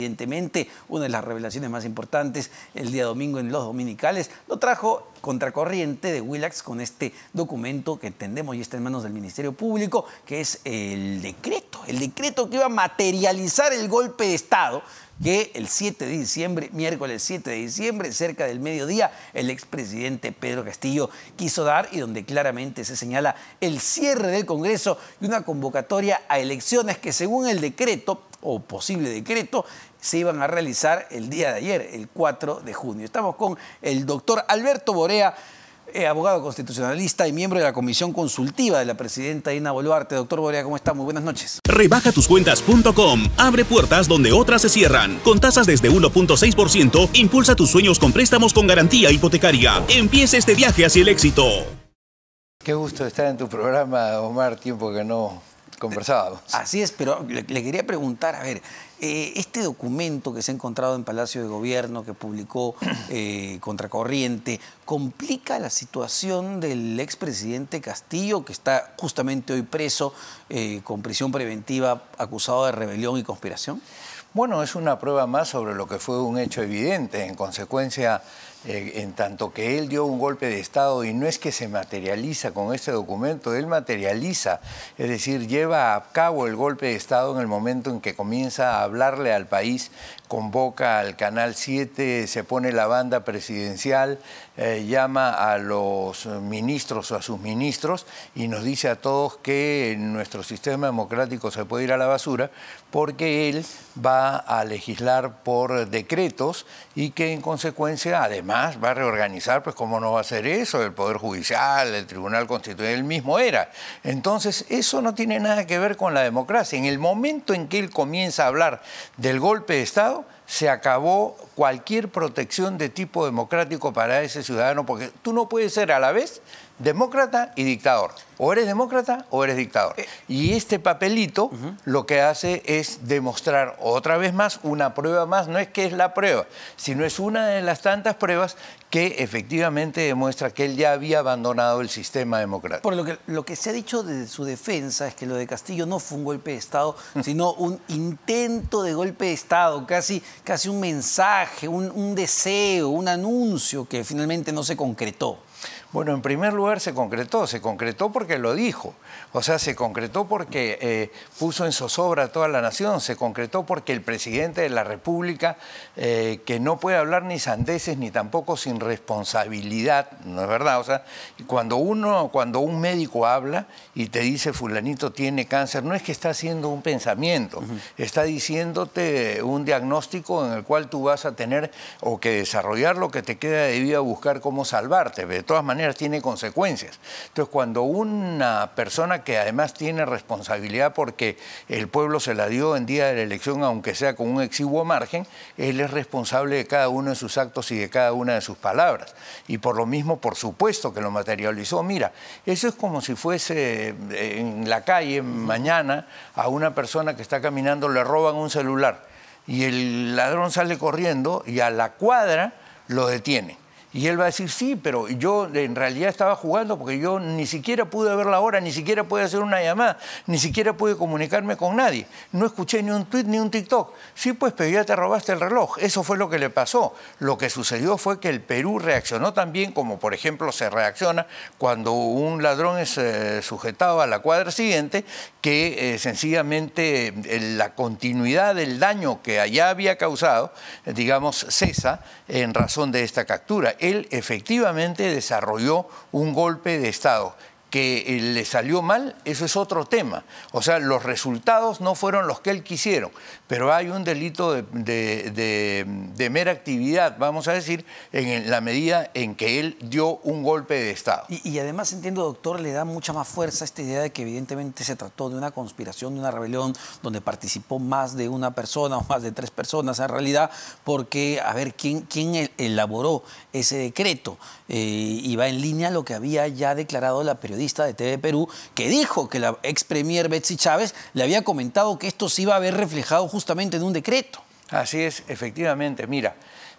Evidentemente, una de las revelaciones más importantes el día domingo en los dominicales lo trajo contracorriente de Willax con este documento que entendemos y está en manos del Ministerio Público, que es el decreto, el decreto que iba a materializar el golpe de Estado que el 7 de diciembre, miércoles 7 de diciembre, cerca del mediodía, el expresidente Pedro Castillo quiso dar y donde claramente se señala el cierre del Congreso y una convocatoria a elecciones que según el decreto o posible decreto se iban a realizar el día de ayer, el 4 de junio. Estamos con el doctor Alberto Borea, eh, abogado constitucionalista y miembro de la Comisión Consultiva de la Presidenta Ina Boluarte. Doctor Borea, ¿cómo está? Muy buenas noches. Rebaja tus cuentas.com. abre puertas donde otras se cierran. Con tasas desde 1.6%, impulsa tus sueños con préstamos con garantía hipotecaria. Empieza este viaje hacia el éxito. Qué gusto estar en tu programa, Omar. Tiempo que no conversábamos. Así es, pero le, quería preguntar, a ver, eh, este documento que se ha encontrado en Palacio de Gobierno, que publicó eh, Contracorriente, ¿complica la situación del expresidente Castillo, que está justamente hoy preso eh, con prisión preventiva, acusado de rebelión y conspiración? Bueno, es una prueba más sobre lo que fue un hecho evidente. En consecuencia, eh, en tanto que él dio un golpe de Estado y no es que se materializa con este documento, él materializa, es decir, lleva a cabo el golpe de Estado en el momento en que comienza a hablarle al país, convoca al Canal 7, se pone la banda presidencial, eh, llama a los ministros o a sus ministros y nos dice a todos que nuestro sistema democrático se puede ir a la basura porque él va a legislar por decretos y que en consecuencia, además, va a reorganizar, pues cómo no va a ser eso, el Poder Judicial, el Tribunal Constitucional, ...él mismo era. Entonces, eso no tiene nada que ver con la democracia. En el momento en que él comienza a hablar del golpe de Estado, se acabó cualquier protección de tipo democrático para ese ciudadano, porque tú no puedes ser a la vez demócrata y dictador. O eres demócrata o eres dictador. Eh, y este papelito lo que hace es demostrar otra vez más, una prueba más, no es que es la prueba, sino es una de las tantas pruebas que efectivamente demuestra que él ya había abandonado el sistema democrático. Por lo que, se ha dicho de su defensa es que lo de Castillo no fue un golpe de Estado, mm. sino un intento de golpe de Estado, casi, casi un mensaje, un deseo, un anuncio que finalmente no se concretó. Bueno, en primer lugar se concretó, se concretó porque lo dijo, o sea, se concretó porque eh, puso en zozobra a toda la nación, se concretó porque el presidente de la República, eh, que no puede hablar ni sandeces ni tampoco sin responsabilidad, ¿no es verdad? O sea, cuando uno, cuando un médico habla y te dice fulanito tiene cáncer, no es que está haciendo un pensamiento, está diciéndote un diagnóstico en el cual tú vas a tener o que desarrollar lo que te queda de vida, buscar cómo salvarte. De todas maneras, tiene consecuencias. Entonces, cuando una persona que además tiene responsabilidad porque el pueblo se la dio en día de la elección, aunque sea con un exiguo margen, él es responsable de cada uno de sus actos y de cada una de sus palabras. Y por lo mismo, por supuesto que lo materializó. Mira, eso es como si fuese eh, en la calle mañana a una persona que está caminando le roban un celular y el ladrón sale corriendo y a la cuadra lo detiene. Y él va a decir, sí, pero yo en realidad estaba jugando porque yo ni siquiera pude ver la hora, ni siquiera pude hacer una llamada, ni siquiera pude comunicarme con nadie. No escuché ni un tweet ni un TikTok. Sí, pues, pero ya te robaste el reloj. Eso fue lo que le pasó. Lo que sucedió fue que el Perú reaccionó también, como por ejemplo se reacciona cuando un ladrón es eh, sujetado a la cuadra siguiente, que eh, sencillamente la continuidad del daño que allá había causado, digamos, cesa en razón de esta captura él efectivamente desarrolló un golpe de Estado que eh, le salió mal, eso es otro tema. O sea, los resultados no fueron los que él quisieron, pero hay un delito de, mera actividad, vamos a decir, en la medida en que él dio un golpe de Estado. Y, además entiendo, doctor, le da mucha más fuerza esta idea de que evidentemente se trató de una conspiración, de una rebelión, donde participó más de una persona o más de tres personas en realidad, porque, a ver, ¿quién, quién elaboró ese decreto? Eh, y va en línea lo que había ya declarado la periodista de TV Perú, que dijo que la ex premier Betsy Chávez le había comentado que esto se iba a ver reflejado justamente en un decreto. Así es, efectivamente. Mira,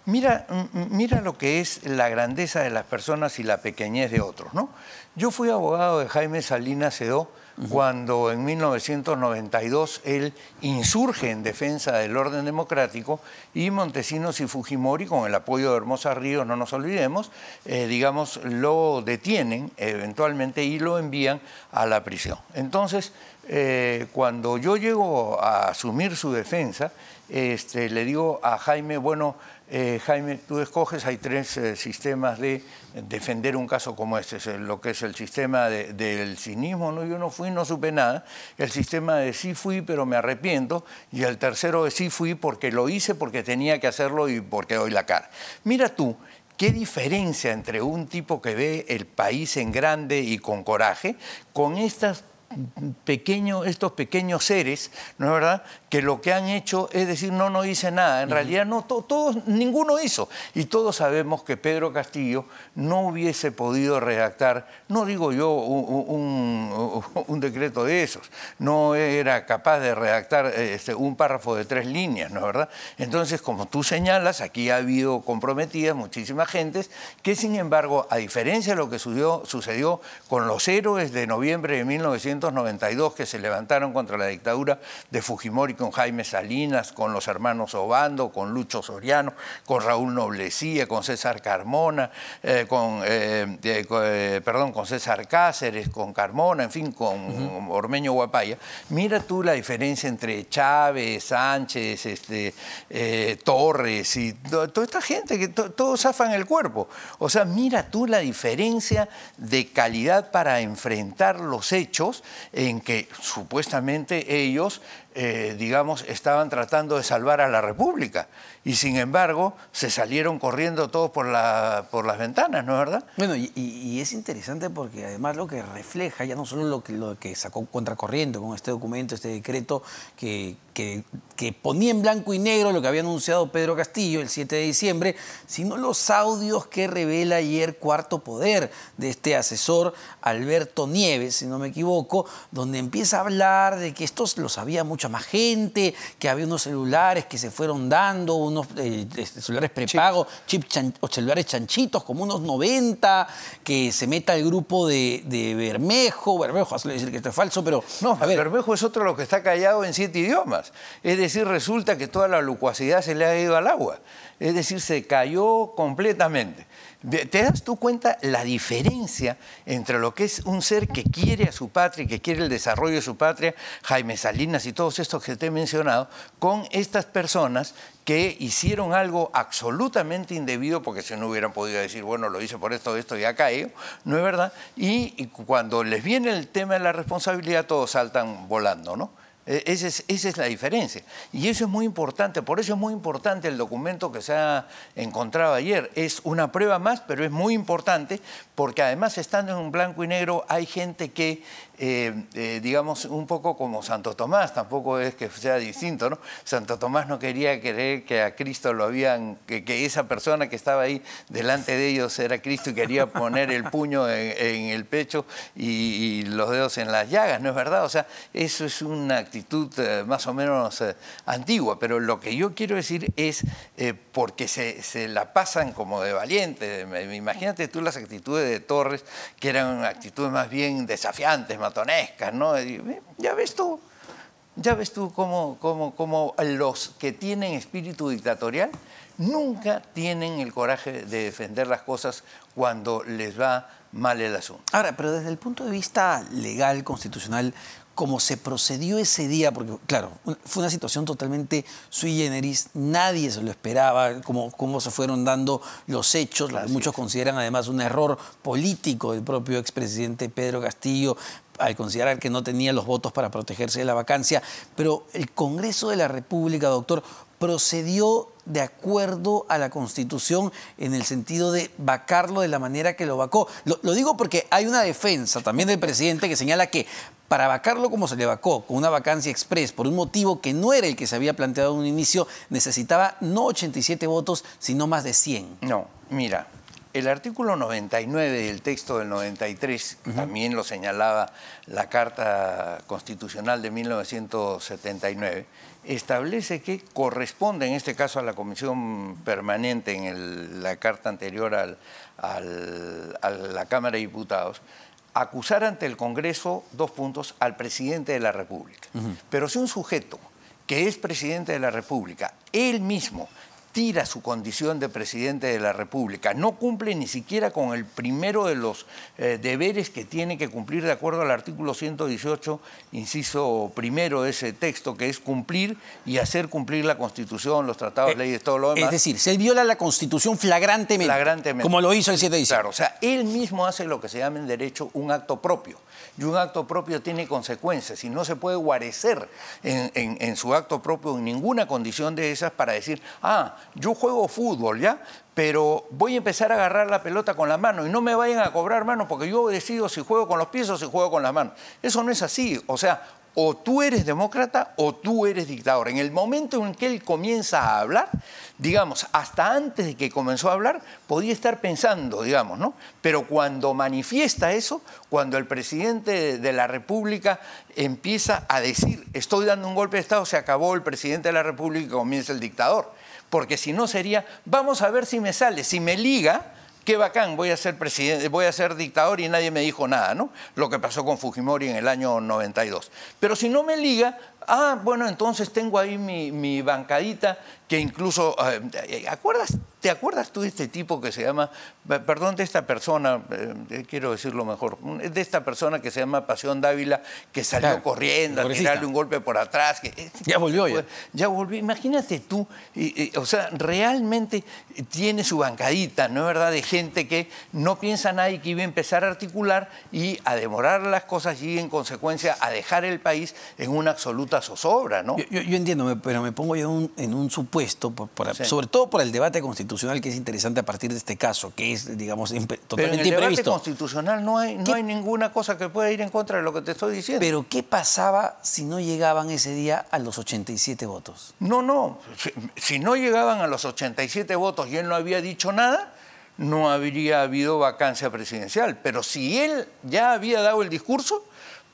mira, mira lo que es la grandeza de las personas y la pequeñez de otros, ¿no? Yo fui abogado de Jaime Salinas cedó cuando en 1992 él insurge en defensa del orden democrático y Montesinos y Fujimori, con el apoyo de Hermosa Ríos, no nos olvidemos, eh, digamos, lo detienen eventualmente y lo envían a la prisión. Entonces, eh, cuando yo llego a asumir su defensa, este, le digo a Jaime, bueno, eh, Jaime, tú escoges, hay tres eh, sistemas de defender un caso como este, lo que es el sistema del cinismo, ¿no? yo no fui, no supe nada, el sistema de sí fui, pero me arrepiento, y el tercero de sí fui porque lo hice, porque tenía que hacerlo y porque doy la cara. Mira tú, ¿Qué diferencia entre un tipo que ve el país en grande y con coraje con estas pequeño, estos pequeños seres, ¿no es verdad?, que lo que han hecho es decir, no, no hice nada. En realidad, no, todos, ninguno hizo. Y todos sabemos que Pedro Castillo no hubiese podido redactar, no digo yo, un, decreto de esos. No era capaz de redactar este, un párrafo de tres líneas, ¿no es verdad? Entonces, como tú señalas, aquí ha habido comprometidas muchísimas gentes que, sin embargo, a diferencia de lo que sucedió, sucedió con los héroes de noviembre de 1900, 92 que se levantaron contra la dictadura de Fujimori con Jaime Salinas, con los hermanos Obando, con Lucho Soriano, con Raúl Noblecía, con César Carmona, eh, con, eh, eh, perdón, con César Cáceres, con Carmona, en fin, con Ormeño Guapaya. Mira tú la diferencia entre Chávez, Sánchez, este, Torres y toda esta gente que todos zafan el cuerpo. O sea, mira tú la diferencia de calidad para enfrentar los hechos en que supuestamente ellos eh, digamos, estaban tratando de salvar a la República. Y sin embargo, se salieron corriendo todos por, la, por las ventanas, ¿no es verdad? Bueno, y, es interesante porque además lo que refleja, ya no solo lo que, lo que sacó Contracorriente con este documento, este decreto que, que, que, ponía en blanco y negro lo que había anunciado Pedro Castillo el 7 de diciembre, sino los audios que revela ayer Cuarto Poder de este asesor Alberto Nieves, si no me equivoco, donde empieza a hablar de que estos lo sabía mucho más gente, que había unos celulares que se fueron dando, unos eh, celulares prepago, chip, o celulares chanchitos, como unos 90, que se meta el grupo de, de Bermejo, Bermejo, hazle decir que esto es falso, pero... No, Bermejo es otro lo que está callado en siete idiomas. Es decir, resulta que toda la locuacidad se le ha ido al agua. Es decir, se cayó completamente. ¿Te das tú cuenta la diferencia entre lo que es un ser que quiere a su patria, y que quiere el desarrollo de su patria, Jaime Salinas y todos estos que te he mencionado, con estas personas que hicieron algo absolutamente indebido, porque si no hubieran podido decir, bueno, lo hice por esto, esto y acá ¿eh?", ¿no es verdad? y cuando les viene el tema de la responsabilidad, todos saltan volando, ¿no? Eh, esa es, la diferencia. Y eso es muy importante, por eso es muy importante el documento que se ha encontrado ayer. Es una prueba más, pero es muy importante porque además estando en un blanco y negro hay gente que eh, eh, digamos, un poco como Santo Tomás, tampoco es que sea distinto, ¿no? Santo Tomás no quería creer que a Cristo lo habían, que, esa persona que estaba ahí delante de ellos era Cristo y quería poner el puño en, el pecho y, los dedos en las llagas, ¿no es verdad? O sea, eso es una actitud eh, más o menos antigua, pero lo que yo quiero decir es, porque se, se, la pasan como de valiente, imagínate tú las actitudes de Torres, que eran actitudes más bien desafiantes, ¿no? Ya ves tú, ya ves tú cómo, los que tienen espíritu dictatorial nunca tienen el coraje de defender las cosas cuando les va mal el asunto. Ahora, pero desde el punto de vista legal, constitucional, como se procedió ese día, porque claro, fue una situación totalmente sui generis, nadie se lo esperaba, como, se fueron dando los hechos, muchos consideran además un error político el propio expresidente Pedro Castillo, al considerar que no tenía los votos para protegerse de la vacancia, pero el Congreso de la República, doctor, procedió de acuerdo a la Constitución en el sentido de vacarlo de la manera que lo vacó. Lo, digo porque hay una defensa también del presidente que señala que para vacarlo como se le vacó, con una vacancia express, por un motivo que no era el que se había planteado en un inicio, necesitaba no 87 votos, sino más de 100. No, mira, el artículo 99 del texto del 93, también lo señalaba la Carta Constitucional de 1979, establece que corresponde, en este caso a la Comisión Permanente, en la Carta anterior a la Cámara de Diputados, acusar ante el Congreso, dos puntos, al presidente de la República. Pero si un sujeto que es presidente de la República, él mismo tira su condición de presidente de la República, no cumple ni siquiera con el primero de los eh, deberes que tiene que cumplir de acuerdo al artículo 118, inciso primero ese texto, que es cumplir y hacer cumplir la Constitución, los tratados, eh, leyes, todo lo demás. Es decir, se viola la Constitución flagrantemente, como lo hizo el 7 de diciembre. Claro, o sea, él mismo hace lo que se llama en derecho un acto propio y un acto propio tiene consecuencias y no se puede guarecer en, su acto propio en ninguna condición de esas para decir, ah, yo juego fútbol, ¿ya? pero voy a empezar a agarrar la pelota con la mano y no me vayan a cobrar mano porque yo decido si juego con los pies o si juego con las manos. Eso no es así. O sea, o tú eres demócrata o tú eres dictador. En el momento en que él comienza a hablar, digamos, hasta antes de que comenzó a hablar, podía estar pensando, digamos, ¿no? Pero cuando manifiesta eso, cuando el presidente de la República empieza a decir, estoy dando un golpe de Estado, se acabó el presidente de la República y comienza el dictador. Porque si no sería, vamos a ver si me sale, si me liga, qué bacán, voy a ser presidente, voy a ser dictador y nadie me dijo nada, ¿no? Lo que pasó con Fujimori en el año 92. Pero si no me liga, Ah, bueno, entonces tengo ahí mi, bancadita que incluso, eh, eh, ¿acuerdas, ¿te acuerdas tú de este tipo que se llama, perdón, de esta persona, eh, quiero decirlo mejor, de esta persona que se llama Pasión Dávila, que salió corriendo a tirarle un golpe por atrás? Que, este ya volvió ya. volvió, imagínate tú, o sea, realmente tiene su bancadita, ¿no es verdad? De gente que no piensa nadie que iba a empezar a articular y a demorar las cosas y en consecuencia a dejar el país en una absoluta ¿no? Yo, entiendo, pero me pongo yo en un supuesto, sobre todo por el debate constitucional que es interesante a partir de este caso, que es, digamos, totalmente pero el debate constitucional no hay, no hay ninguna cosa que pueda ir en contra de lo que te estoy diciendo. Pero ¿qué pasaba si no llegaban ese día a los 87 votos? No, no. si no llegaban a los 87 votos y él no había dicho nada, no habría habido vacancia presidencial. Pero si él ya había dado el discurso,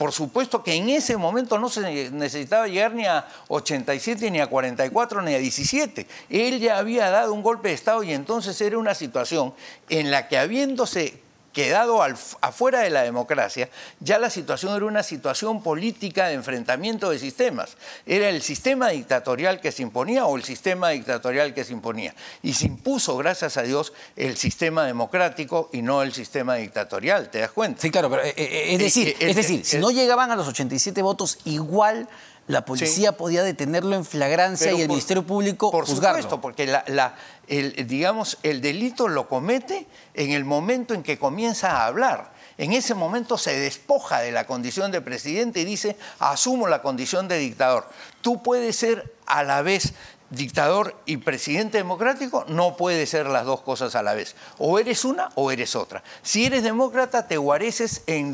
por supuesto que en ese momento no se necesitaba llegar ni a 87, ni a 44, ni a 17. Él ya había dado un golpe de Estado y entonces era una situación en la que habiéndose quedado afuera de la democracia, ya la situación era una situación política de enfrentamiento de sistemas. Era el sistema dictatorial que se imponía o el sistema dictatorial que se imponía. Y se impuso, gracias a Dios, el sistema democrático y no el sistema dictatorial, ¿te das cuenta? Sí, claro, pero eh, eh, es eh, decir, es decir si no llegaban a los 87 votos, igual la policía podía detenerlo en flagrancia y el Ministerio Público por juzgarlo. Por supuesto, porque la, el, digamos, el delito lo comete en el momento en que comienza a hablar. En ese momento se despoja de la condición de presidente y dice, asumo la condición de dictador. Tú puedes ser a la vez dictador y presidente democrático no puede ser las dos cosas a la vez. O eres una o eres otra. Si eres demócrata, te guareces en,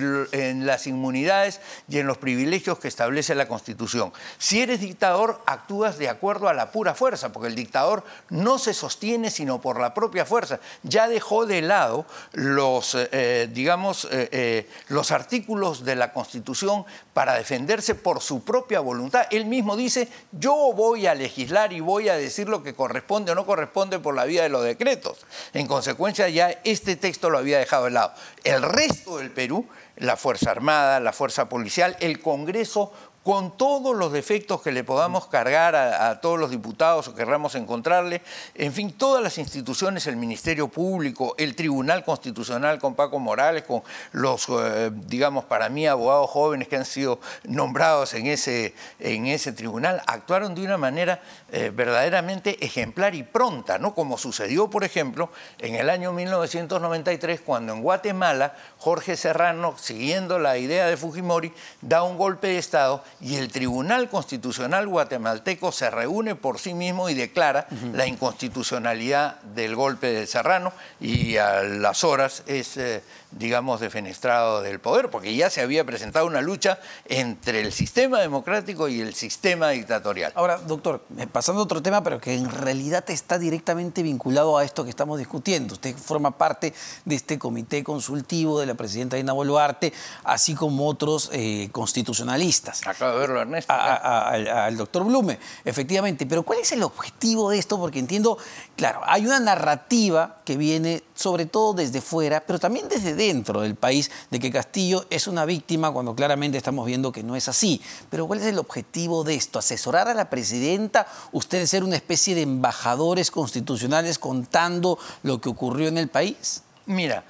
las inmunidades y en los privilegios que establece la Constitución. Si eres dictador, actúas de acuerdo a la pura fuerza, porque el dictador no se sostiene sino por la propia fuerza. Ya dejó de lado los, eh, eh, digamos, eh, los artículos de la Constitución para defenderse por su propia voluntad. Él mismo dice, yo voy a legislar y voy a decir lo que corresponde o no corresponde por la vía de los decretos. En consecuencia, ya este texto lo había dejado de lado. El resto del Perú, la Fuerza Armada, la Fuerza Policial, el Congreso con todos los defectos que le podamos cargar a, todos los diputados o querramos encontrarle, en fin, todas las instituciones, el Ministerio Público, el Tribunal Constitucional con Paco Morales, con los, eh, digamos, para mí, abogados jóvenes que han sido nombrados en ese, en ese tribunal, actuaron de una manera eh, verdaderamente ejemplar y pronta, ¿no? Como sucedió, por ejemplo, en el año 1993, cuando en Guatemala Jorge Serrano, siguiendo la idea de Fujimori, da un golpe de Estado y el Tribunal Constitucional guatemalteco se reúne por sí mismo y declara la inconstitucionalidad del golpe de Serrano y a las horas es, eh, digamos, defenestrado del poder, porque ya se había presentado una lucha entre el sistema democrático y el sistema dictatorial. Ahora, doctor, eh, pasando a otro tema, pero que en realidad está directamente vinculado a esto que estamos discutiendo. Usted forma parte de este comité consultivo de la presidenta Dina Boluarte, así como otros eh, constitucionalistas. Ah, a verlo, Ernesto. al doctor Blume, efectivamente. Pero ¿cuál es el objetivo de esto? Porque entiendo, claro, hay una narrativa que viene sobre todo desde fuera, pero también desde dentro del país, de que Castillo es una víctima cuando claramente estamos viendo que no es así. Pero ¿cuál es el objetivo de esto? ¿Asesorar a la presidenta? ustedes ser una especie de embajadores constitucionales contando lo que ocurrió en el país? Mira,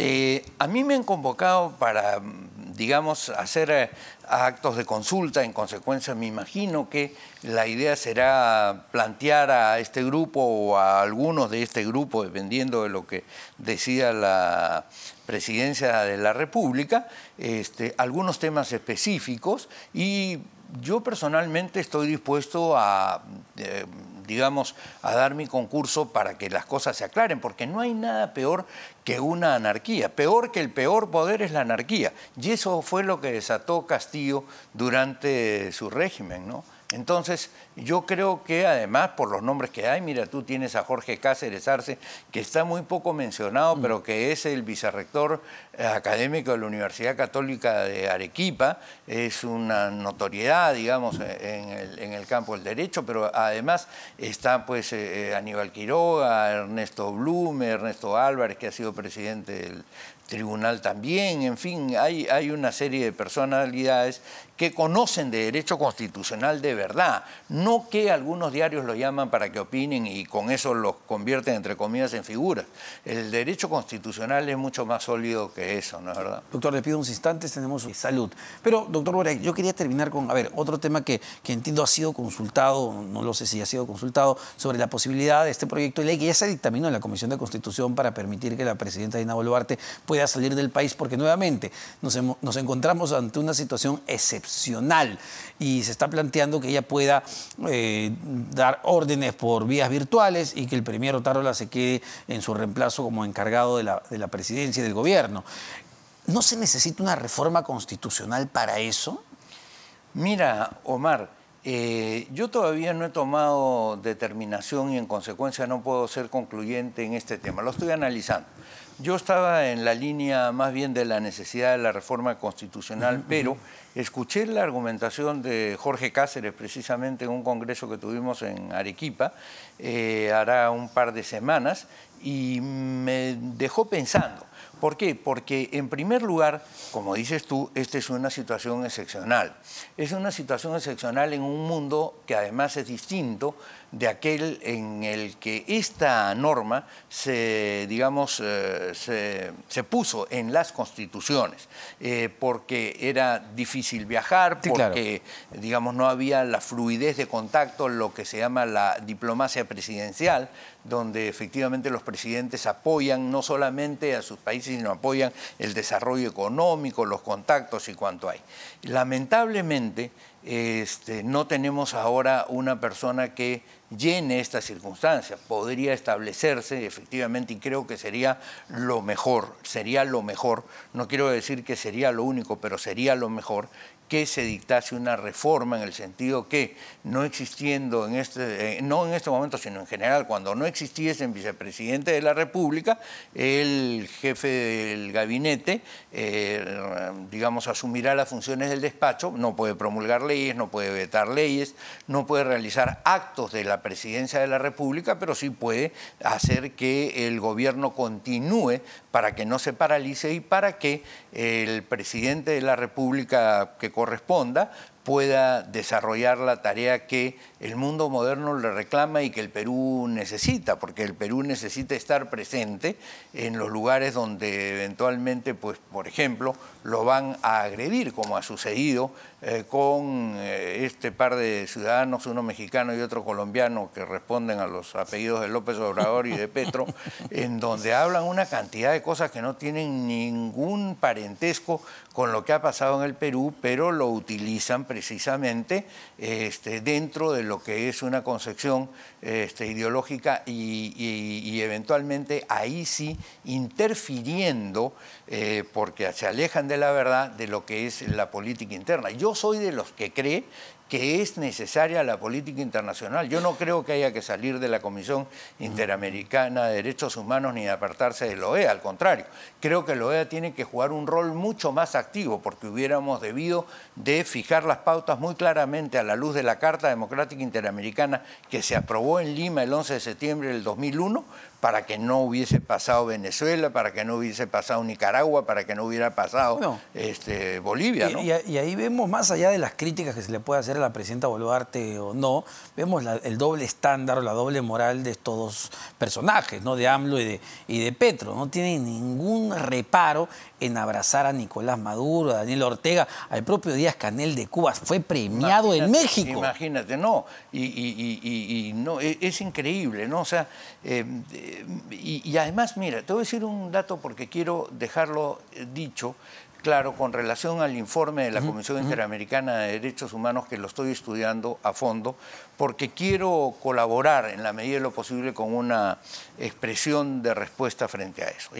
eh, a mí me han convocado para, mm, digamos, hacer eh, actos de consulta. En consecuencia, me imagino que la idea será plantear a este grupo o a algunos de este grupo, dependiendo de lo que decida la presidencia de la República, este, algunos temas específicos y yo personalmente estoy dispuesto a eh, digamos, a dar mi concurso para que las cosas se aclaren, porque no hay nada peor que una anarquía. Peor que el peor poder es la anarquía. Y eso fue lo que desató Castillo durante su régimen, ¿no? Entonces, yo creo que además, por los nombres que hay, mira, tú tienes a Jorge Cáceres Arce, que está muy poco mencionado, mm. pero que es el vicerrector eh, académico de la Universidad Católica de Arequipa, es una notoriedad, digamos, eh, en el, campo del derecho, pero además está pues eh, Aníbal Quiroga, Ernesto Blume, Ernesto Álvarez, que ha sido presidente del, tribunal también, en fin, hay una serie de personalidades que conocen de derecho constitucional de verdad, no que algunos diarios lo llaman para que opinen y con eso los convierten, entre comillas, en figuras. El derecho constitucional es mucho más sólido que eso, ¿no es verdad? Doctor, le pido unos instantes, tenemos salud. Pero, doctor Borek, yo quería terminar con, a ver, otro tema que, entiendo ha sido consultado, no lo sé si ha sido consultado, sobre la posibilidad de este proyecto de ley que ya se dictaminó en la Comisión de Constitución para permitir que la presidenta Dina Boluarte pueda salir del país, porque nuevamente nos encontramos ante una situación excepcional y se está planteando que ella pueda eh, dar órdenes por vías virtuales y que el premier Otárola se quede en su reemplazo como encargado de la, de la presidencia y del gobierno. ¿No se necesita una reforma constitucional para eso? Mira, Omar, eh, yo todavía no he tomado determinación y en consecuencia no puedo ser concluyente en este tema. Lo estoy analizando. Yo estaba en la línea más bien de la necesidad de la reforma constitucional, pero escuché la argumentación de Jorge Cáceres precisamente en un congreso que tuvimos en Arequipa, eh, hará un par de semanas, y me dejó pensando. ¿Por qué? Porque en primer lugar, como dices tú, esta es una situación excepcional. Es una situación excepcional en un mundo que además es distinto de aquel en el que esta norma se, digamos, eh, se, puso en las constituciones, eh, porque era difícil viajar, porque, digamos, no había la fluidez de contacto, lo que se llama la diplomacia presidencial, donde efectivamente los presidentes apoyan no solamente a sus países, sino apoyan el desarrollo económico, los contactos y cuanto hay. Lamentablemente, este, no tenemos ahora una persona que llene esta circunstancia. Podría establecerse, efectivamente, y creo que sería lo mejor, sería lo mejor, no quiero decir que sería lo único, pero sería lo mejor que se dictase una reforma en el sentido que no existiendo en este, eh, no en este momento, sino en general, cuando no existiese existiesen vicepresidente de la República, el jefe del gabinete, eh, digamos, asumirá las funciones del despacho, no puede promulgar leyes, no puede vetar leyes, no puede realizar actos de la presidencia de la República, pero sí puede hacer que el gobierno continúe para que no se paralice y para que el presidente de la República que corresponda, pueda desarrollar la tarea que el mundo moderno le reclama y que el Perú necesita, porque el Perú necesita estar presente en los lugares donde eventualmente, pues, por ejemplo, lo van a agredir, como ha sucedido eh, con eh, este par de ciudadanos, uno mexicano y otro colombiano, que responden a los apellidos de López Obrador y de Petro, en donde hablan una cantidad de cosas que no tienen ningún parentesco con lo que ha pasado en el Perú, pero lo utilizan precisamente este, dentro de lo que es una concepción este, ideológica y, eventualmente ahí sí interfiriendo, eh, porque se alejan de la verdad de lo que es la política interna. Yo yo soy de los que cree que es necesaria la política internacional. Yo no creo que haya que salir de la Comisión Interamericana de Derechos Humanos ni apartarse de la OEA, al contrario, creo que la OEA tiene que jugar un rol mucho más activo porque hubiéramos debido de fijar las pautas muy claramente a la luz de la Carta Democrática Interamericana que se aprobó en Lima el 11 de septiembre del 2001 para que no hubiese pasado Venezuela, para que no hubiese pasado Nicaragua, para que no hubiera pasado este, Bolivia. y ahí vemos más allá de las críticas que se le puede hacer la presidenta Boluarte o no, vemos el doble estándar, o la doble moral de estos dos personajes, ¿no? de AMLO y de, y de Petro. No tiene ningún reparo en abrazar a Nicolás Maduro, a Daniel Ortega, al propio Díaz Canel de Cuba. Fue premiado en México. Imagínate, no. Y, no, e, es, increíble, ¿no? O sea, eh, eh, y además, mira, te voy a decir un dato porque quiero dejarlo eh, dicho claro con relación al informe de la Comisión Interamericana de Derechos Humanos que lo estoy estudiando a fondo, porque quiero colaborar en la medida de lo posible con una expresión de respuesta frente a eso.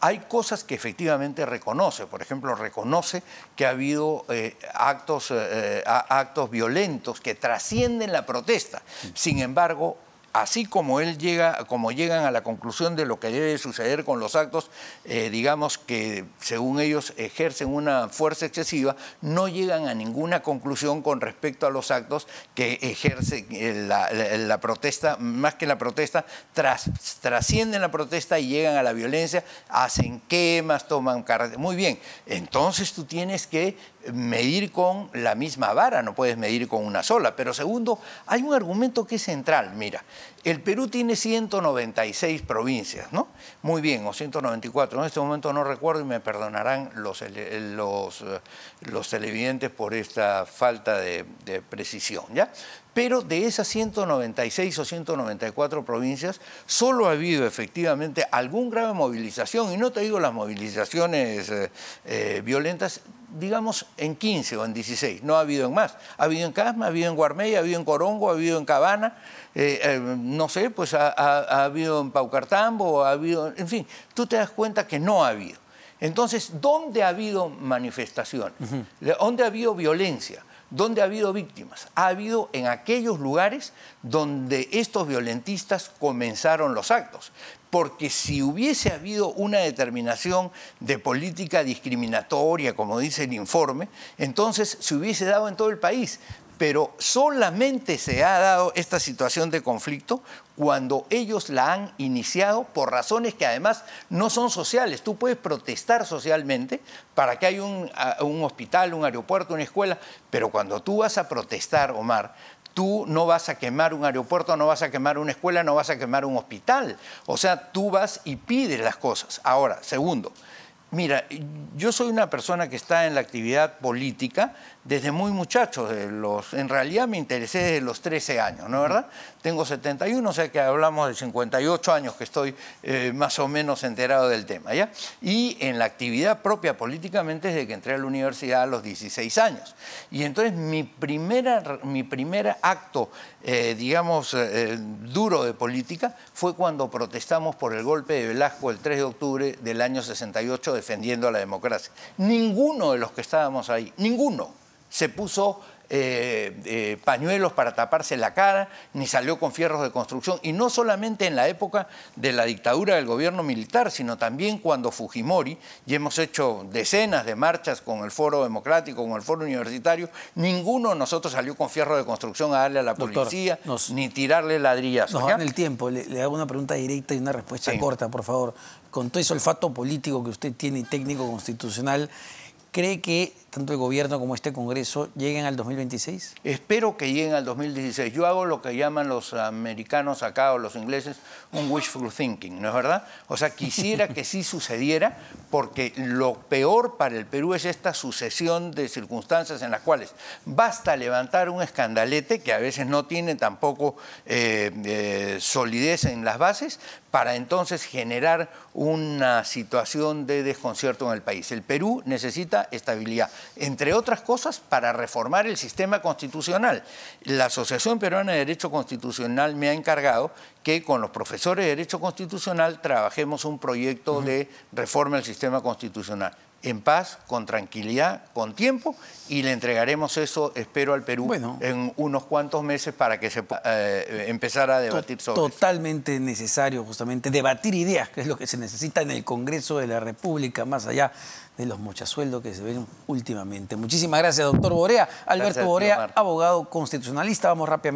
Hay cosas que efectivamente reconoce, por ejemplo, reconoce que ha habido eh, actos, eh, eh, actos violentos que trascienden la protesta. Sin embargo, así como él llega, como llegan a la conclusión de lo que debe suceder con los actos, eh, digamos que según ellos ejercen una fuerza excesiva, no llegan a ninguna conclusión con respecto a los actos que ejerce eh, la, protesta, más que la protesta, trascienden la protesta y llegan a la violencia, hacen quemas, toman carreteras. Muy bien, entonces tú tienes que medir con la misma vara, no puedes medir con una sola. Pero segundo, hay un argumento que es central. Mira, el Perú tiene 196 provincias, ¿no? Muy bien, o 194. En este momento no recuerdo y me perdonarán los, eh, los, televidentes por esta falta de, precisión, ¿ya? Pero de esas 196 o 194 provincias, solo ha habido efectivamente algún grave movilización, y no te digo las movilizaciones eh, eh, violentas, digamos, en 15 o en 16, no ha habido en más. Ha habido en Casma, ha habido en Guarmey, ha habido en Corongo, ha habido en Cabana, eh, eh, no sé, pues ha, habido en Paucartambo, ha habido, en fin, tú te das cuenta que no ha habido. Entonces, ¿dónde ha habido manifestaciones? ¿Dónde ha habido violencia? ¿Dónde ha habido víctimas? Ha habido en aquellos lugares donde estos violentistas comenzaron los actos porque si hubiese habido una determinación de política discriminatoria, como dice el informe, entonces se hubiese dado en todo el país. Pero solamente se ha dado esta situación de conflicto cuando ellos la han iniciado por razones que además no son sociales. Tú puedes protestar socialmente para que haya un, hospital, un aeropuerto, una escuela, pero cuando tú vas a protestar, Omar, Tú no vas a quemar un aeropuerto, no vas a quemar una escuela, no vas a quemar un hospital. O sea, tú vas y pides las cosas. Ahora, segundo, Mira, yo soy una persona que está en la actividad política desde muy muchacho. los, en realidad me interesé desde los 13 años, ¿no verdad? tengo 71, o sea que hablamos de 58 años que estoy eh, más o menos enterado del tema, ¿ya? Y en la actividad propia políticamente desde que entré a la universidad a los 16 años. Y entonces mi, primera, mi primer acto, eh, digamos, eh, duro de política fue cuando protestamos por el golpe de Velasco el 3 de octubre del año 68 defendiendo a la democracia. Ninguno de los que estábamos ahí, ninguno, se puso eh, eh, pañuelos para taparse la cara, ni salió con fierros de construcción. Y no solamente en la época de la dictadura del gobierno militar, sino también cuando Fujimori, y hemos hecho decenas de marchas con el Foro Democrático, con el Foro Universitario, ninguno de nosotros salió con fierro de construcción a darle a la policía, ni tirarle ladrillas. Nos dan el tiempo, le, hago una pregunta directa y una respuesta corta, por favor. Con todo ese olfato político que usted tiene y técnico constitucional, ¿cree que tanto el gobierno como este Congreso lleguen al 2026? Espero que lleguen al 2016. Yo hago lo que llaman los americanos acá o los ingleses un wishful thinking, ¿no es verdad? O sea, quisiera que sí sucediera porque lo peor para el Perú es esta sucesión de circunstancias en las cuales basta levantar un escandalete que a veces no tiene tampoco eh, eh, solidez en las bases para entonces generar una situación de desconcierto en el país. El Perú necesita estabilidad entre otras cosas, para reformar el sistema constitucional. La Asociación Peruana de Derecho Constitucional me ha encargado que con los profesores de Derecho Constitucional trabajemos un proyecto de reforma del sistema constitucional en paz, con tranquilidad, con tiempo, y le entregaremos eso, espero, al Perú en unos cuantos meses para que se pueda eh, empezar a debatir sobre sobre Totalmente necesario, justamente, debatir ideas, que es lo que se necesita en el Congreso de la República, más allá de los mochasueldos que se ven últimamente. Muchísimas gracias, doctor Borea. Alberto Borea, abogado constitucionalista. Vamos rápidamente.